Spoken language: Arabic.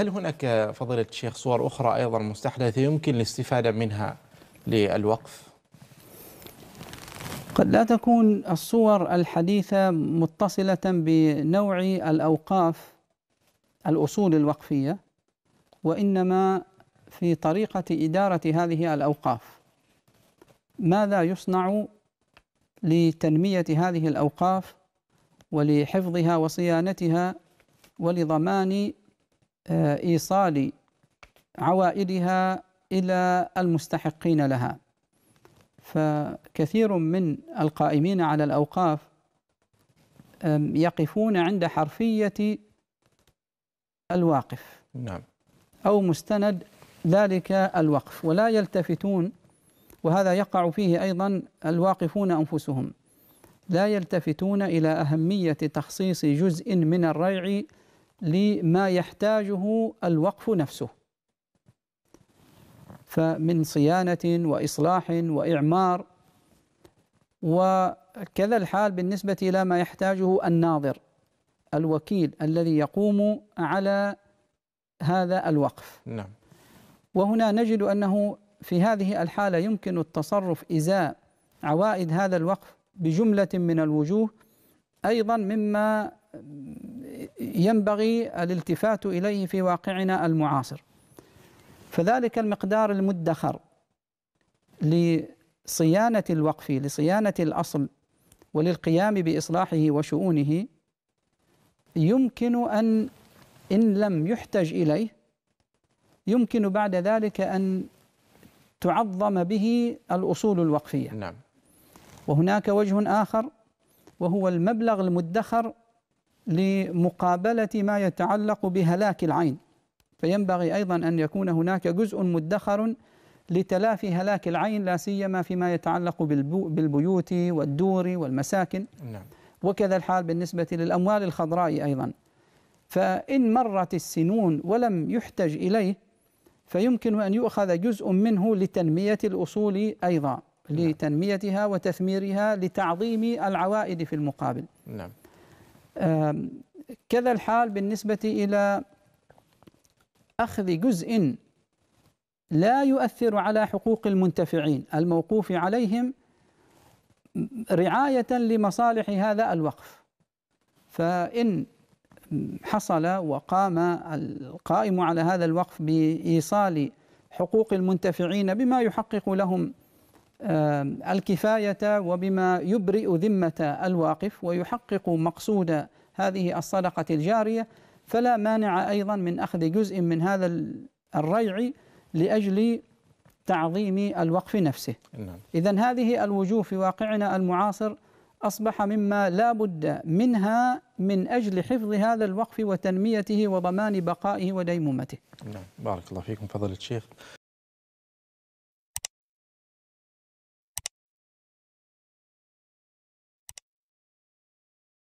هل هناك فضيلة الشيخ صور أخرى أيضا مستحدثة يمكن الاستفادة منها للوقف؟ قد لا تكون الصور الحديثة متصلة بنوع الأوقاف الأصول الوقفية وإنما في طريقة إدارة هذه الأوقاف ماذا يصنع لتنمية هذه الأوقاف ولحفظها وصيانتها ولضمان إيصال عوائدها إلى المستحقين لها فكثير من القائمين على الأوقاف يقفون عند حرفية الواقف نعم أو مستند ذلك الوقف ولا يلتفتون وهذا يقع فيه أيضا الواقفون أنفسهم لا يلتفتون إلى أهمية تخصيص جزء من الريع لما يحتاجه الوقف نفسه فمن صيانة وإصلاح وإعمار وكذا الحال بالنسبة إلى ما يحتاجه الناظر الوكيل الذي يقوم على هذا الوقف نعم وهنا نجد أنه في هذه الحالة يمكن التصرف إزاء عوائد هذا الوقف بجملة من الوجوه أيضا مما ينبغي الالتفات إليه في واقعنا المعاصر فذلك المقدار المدخر لصيانة الوقف لصيانة الأصل وللقيام بإصلاحه وشؤونه يمكن أن إن لم يحتج إليه يمكن بعد ذلك أن تعظم به الأصول الوقفية نعم وهناك وجه آخر وهو المبلغ المدخر لمقابلة ما يتعلق بهلاك العين فينبغي أيضا أن يكون هناك جزء مدخر لتلافي هلاك العين لا سيما فيما يتعلق بالبيوت والدور والمساكن نعم. وكذا الحال بالنسبة للأموال الخضراء أيضا فإن مرت السنون ولم يحتج إليه فيمكن أن يؤخذ جزء منه لتنمية الأصول أيضا نعم. لتنميتها وتثميرها لتعظيم العوائد في المقابل نعم. كذا الحال بالنسبة إلى أخذ جزء لا يؤثر على حقوق المنتفعين الموقوف عليهم رعاية لمصالح هذا الوقف فإن حصل وقام القائم على هذا الوقف بإيصال حقوق المنتفعين بما يحقق لهم الكفاية وبما يبرئ ذمة الواقف ويحقق مقصود هذه الصدقة الجارية فلا مانع أيضا من أخذ جزء من هذا الريع لأجل تعظيم الوقف نفسه نعم. إذا هذه الوجوه في واقعنا المعاصر أصبح مما لا بد منها من أجل حفظ هذا الوقف وتنميته وضمان بقائه وديمومته نعم بارك الله فيكم فضل الشيخ